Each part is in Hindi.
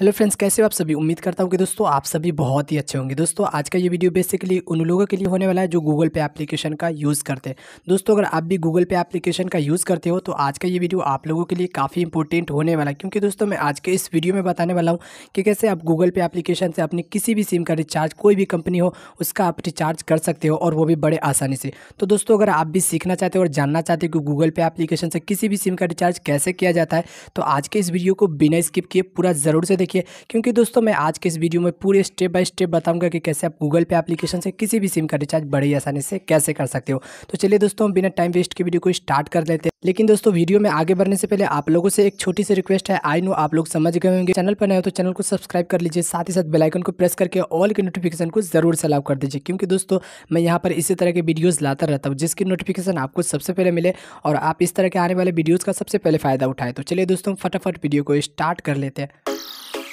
हेलो फ्रेंड्स कैसे हो आप सभी उम्मीद करता हूँ कि दोस्तों आप सभी बहुत ही अच्छे होंगे दोस्तों आज का ये वीडियो बेसिकली उन लोगों के लिए होने वाला है जो गूगल पे एप्लीकेशन का यूज़ करते हैं दोस्तों अगर आप भी गूगल पे एप्लीकेशन का यूज़ करते हो तो आज का ये वीडियो आप लोगों के लिए काफ़ी इंपॉर्टेंट होने वाला है क्योंकि दोस्तों मैं आज के इस वीडियो में बताने वाला हूँ कि कैसे आप गूगल पे एप्लीकेशन से अपनी किसी भी सिम का रिचार्ज कोई भी कंपनी हो उसका आप रिचार्ज कर सकते हो और वो भी बड़े आसानी से तो दोस्तों अगर आप भी सीखना चाहते हो और जानना चाहते हो कि गूगल पे एप्लीकेशन से किसी भी सिम का रिचार्ज कैसे किया जाता है तो आज के इस वीडियो को बिना स्किप किए पूरा ज़रूर से देखिए क्योंकि दोस्तों मैं आज के इस वीडियो में पूरे स्टेप बाय स्टेप बताऊंगा कि कैसे आप गूगल पे एप्लीकेशन से किसी भी सिम का रिचार्ज बड़ी आसानी से कैसे कर सकते हो तो चलिए दोस्तों बिना टाइम वेस्ट की वीडियो को स्टार्ट कर लेते हैं लेकिन दोस्तों वीडियो में आगे बढ़ने से पहले आप लोगों से एक छोटी सी रिक्वेस्ट है आई नो आप लोग समझ गए होंगे चैनल पर नए हो तो चैनल को सब्सक्राइब कर लीजिए साथ ही साथ बेलाइकन को प्रेस करके ऑल के नोटिफिकेशन को जरूर सलाव कर दीजिए क्योंकि दोस्तों मैं यहाँ पर इसी तरह के वीडियोज़ लाता रहता हूँ जिसकी नोटिफिकेशन आपको सबसे पहले मिले और आप इस तरह के आने वाले वीडियोज़ का सबसे पहले फ़ायदा उठाए तो चलिए दोस्तों फटाफट वीडियो को स्टार्ट कर लेते हैं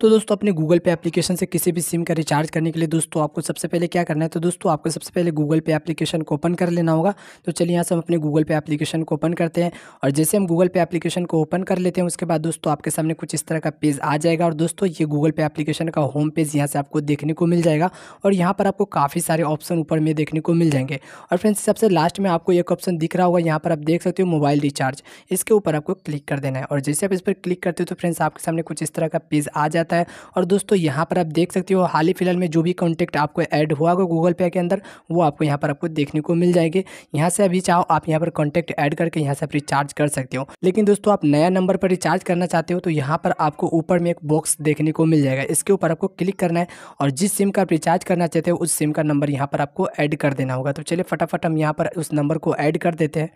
तो दोस्तों अपने गूगल पे एप्लीकेशन से किसी भी सिम का रिचार्ज करने के लिए दोस्तों आपको सबसे पहले क्या करना है तो दोस्तों आपको सबसे पहले गूगल पे एप्लीकेशन को ओपन कर लेना होगा तो चलिए यहाँ से हम अपने गूगल पे एप्लीकेशन को ओपन करते हैं और जैसे हम गूगल पे एप्लीकेशन को ओपन कर लेते हैं उसके बाद दोस्तों आपके सामने कुछ इस तरह का पेज आ जाएगा और दोस्तों ये गूगल पे एप्लीकेशन का होम पेज यहाँ से आपको देखने को मिल जाएगा और यहाँ पर आपको काफ़ी सारे ऑप्शन ऊपर में देखने को मिल जाएंगे और फ्रेंड्स सबसे लास्ट में आपको एक ऑप्शन दिख रहा होगा यहाँ पर आप देख सकते हो मोबाइल रिचार्ज इसके ऊपर आपको क्लिक कर देना है और जैसे आप इस पर क्लिक करते हो तो फ्रेंड्स आपके सामने कुछ इस तरह का पेज आ जाता रहता है और दोस्तों यहाँ पर आप देख सकते हो हाल ही फिलहाल में जो भी कॉन्टैक्ट आपको ऐड हुआ होगा गूगल पे के अंदर वो आपको यहाँ पर आपको देखने को मिल जाएंगे यहाँ से अभी चाहो आप यहाँ पर कॉन्टैक्ट ऐड करके यहाँ से आप रिचार्ज कर सकते हो लेकिन दोस्तों आप नया नंबर पर रिचार्ज करना चाहते हो तो यहाँ पर आपको ऊपर में एक बॉक्स देखने को मिल जाएगा इसके ऊपर आपको क्लिक करना है और जिस सिम का आप रिचार्ज करना चाहते हो उस सिम का नंबर यहाँ पर आपको ऐड कर देना होगा तो चलिए फटाफट हम यहाँ पर उस नंबर को ऐड कर देते हैं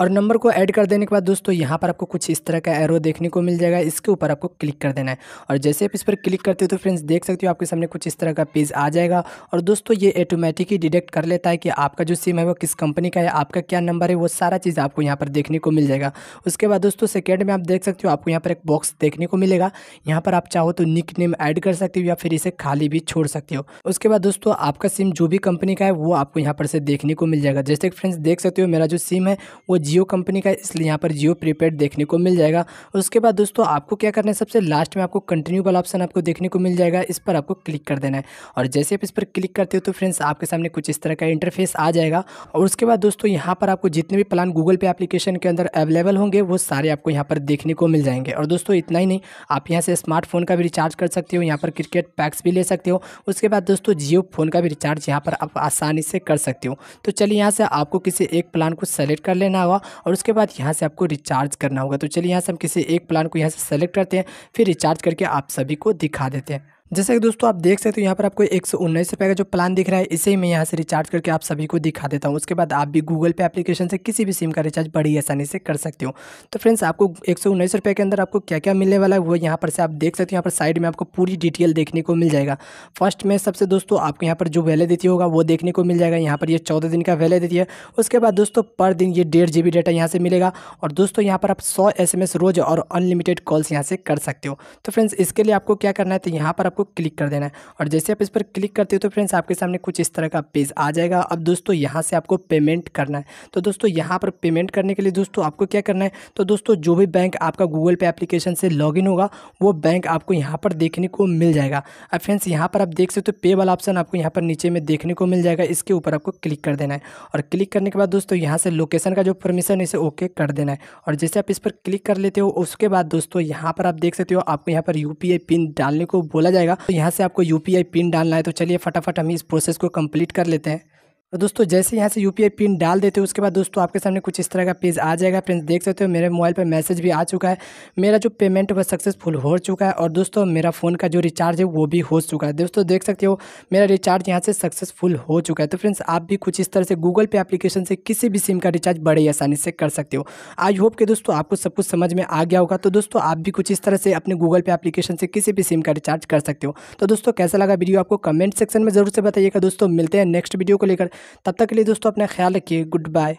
और नंबर को ऐड कर देने के बाद दोस्तों यहाँ पर आपको कुछ इस तरह का एरो देखने को मिल जाएगा इसके ऊपर आपको क्लिक कर देना है और जैसे आप इस पर क्लिक करते हो तो फ्रेंड्स देख सकते हो आपके सामने कुछ इस तरह का पेज आ जाएगा और दोस्तों ये ऑटोमेटिक ही डिटेक्ट कर लेता है कि आपका जो सिम है वो किस कंपनी का है आपका क्या नंबर है वो सारा चीज़ आपको यहाँ पर देखने को मिल जाएगा उसके बाद दोस्तों सेकेंड में आप देख सकते हो आपको यहाँ पर एक बॉक्स देखने को मिलेगा यहाँ पर आप चाहो तो निक नेम ऐड कर सकते हो या फिर इसे खाली भी छोड़ सकते हो उसके बाद दोस्तों आपका सिम जो भी कंपनी का है वो आपको यहाँ पर से देखने को मिल जाएगा जैसे कि फ्रेंड्स देख सकते हो मेरा जो सिम है वो जियो कंपनी का इसलिए यहाँ पर जियो प्रीपेड देखने को मिल जाएगा उसके बाद दोस्तों आपको क्या करना है सबसे लास्ट में आपको कंटिन्यू वाला ऑप्शन आपको देखने को मिल जाएगा इस पर आपको क्लिक कर देना है और जैसे आप इस पर क्लिक करते हो तो फ्रेंड्स आपके सामने कुछ इस तरह का इंटरफेस आ जाएगा और उसके बाद दोस्तों यहाँ पर आपको जितने भी प्लान गूगल पे एप्लीकेशन के अंदर अवेलेबल होंगे वो सारे आपको यहाँ पर देखने को मिल जाएंगे और दोस्तों इतना ही नहीं आप यहाँ से स्मार्टफोन का भी रिचार्ज कर सकते हो यहाँ पर क्रिकेट पैक्स भी ले सकते हो उसके बाद दोस्तों जियो फ़ोन का भी रिचार्ज यहाँ पर आप आसानी से कर सकते हो तो चलिए यहाँ से आपको किसी एक प्लान को सेलेक्ट कर लेना होगा होगा और उसके बाद यहाँ से आपको रिचार्ज करना होगा तो चलिए यहाँ से हम किसी एक प्लान को यहाँ से सेलेक्ट करते हैं फिर रिचार्ज करके आप सभी को दिखा देते हैं जैसे कि दोस्तों आप देख सकते हो यहाँ पर आपको एक सौ उन्नीस रुपये का जो प्लान दिख रहा है इसे मैं यहाँ से रिचार्ज करके आप सभी को दिखा देता हूँ उसके बाद आप भी गूगल पे एप्लीकेशन से किसी भी सिम का रिचार्ज बड़ी आसानी से कर सकते हो तो फ्रेंड्स आपको एक सौ उन्नीस रुपये के अंदर आपको क्या क्या मिलने वाला है वो यहाँ पर से आप देख सकते हो यहाँ पर साइड में आपको पूरी डिटेल देखने को मिल जाएगा फर्स्ट में सबसे दोस्तों आपको यहाँ पर जो वैलिडिटी होगा वो देखने को मिल जाएगा यहाँ पर ये चौदह दिन का वैलिडिटी है उसके बाद दोस्तों पर दिन ये डेढ़ जी डेटा यहाँ से मिलेगा और दोस्तों यहाँ पर आप सौ एस रोज़ और अनलिमिटेड कॉल्स यहाँ से कर सकते हो तो फ्रेंड्स इसके लिए आपको क्या करना है तो यहाँ पर आपको क्लिक कर देना है और जैसे आप इस पर क्लिक करते हो तो फ्रेंड्स आपके सामने कुछ इस तरह का पेज आ जाएगा अब दोस्तों यहाँ से आपको पेमेंट करना है तो दोस्तों यहाँ पर पेमेंट करने के लिए दोस्तों आपको क्या करना है तो दोस्तों जो भी बैंक आपका गूगल पे एप्लीकेशन से लॉग होगा वो बैंक आपको यहाँ पर देखने को मिल जाएगा अब फ्रेंड्स यहाँ पर आप देख सकते हो तो पे वाला ऑप्शन आपको यहाँ पर नीचे में देखने को मिल जाएगा इसके ऊपर आपको क्लिक कर देना है और क्लिक करने के बाद दोस्तों यहाँ से लोकेशन का जो परमिशन इसे ओके कर देना है और जैसे आप इस पर क्लिक कर लेते हो उसके बाद दोस्तों यहाँ पर आप देख सकते हो आपको यहाँ पर यू पिन डालने को बोला जाएगा जाएगा तो यहाँ से आपको यू पिन डालना है तो चलिए फटाफट हम इस प्रोसेस को कम्प्लीट कर लेते हैं और दोस्तों जैसे यहाँ से यूपीआई पिन डाल देते हो उसके बाद दोस्तों आपके सामने कुछ इस तरह का पेज आ जाएगा फ्रेंड्स देख सकते हो मेरे मोबाइल पर मैसेज भी आ चुका है मेरा जो पेमेंट वह सक्सेसफुल हो चुका है और दोस्तों मेरा फ़ोन का जो रिचार्ज है वो भी हो चुका है दोस्तों देख सकते हो मेरा रिचार्ज यहाँ से सक्सेसफुल हो चुका है तो फ्रेंड्स आप भी कुछ इस तरह से गूगल पे एप्लीकेशन से किसी भी सिम का रिचार्ज बड़े आसानी से कर सकते हो आई होप के दोस्तों आपको सब कुछ समझ में आ गया होगा तो दोस्तों आप भी कुछ इस तरह से अपने गूगल पे एप्लीकेशन से किसी भी सिम का रिचार्ज कर सकते हो तो दोस्तों कैसा लगा वीडियो आपको कमेंट सेक्शन में जरूर से बताइएगा दोस्तों मिलते हैं नेक्स्ट वीडियो को लेकर तब तक के लिए दोस्तों अपना ख्याल रखिए गुड बाय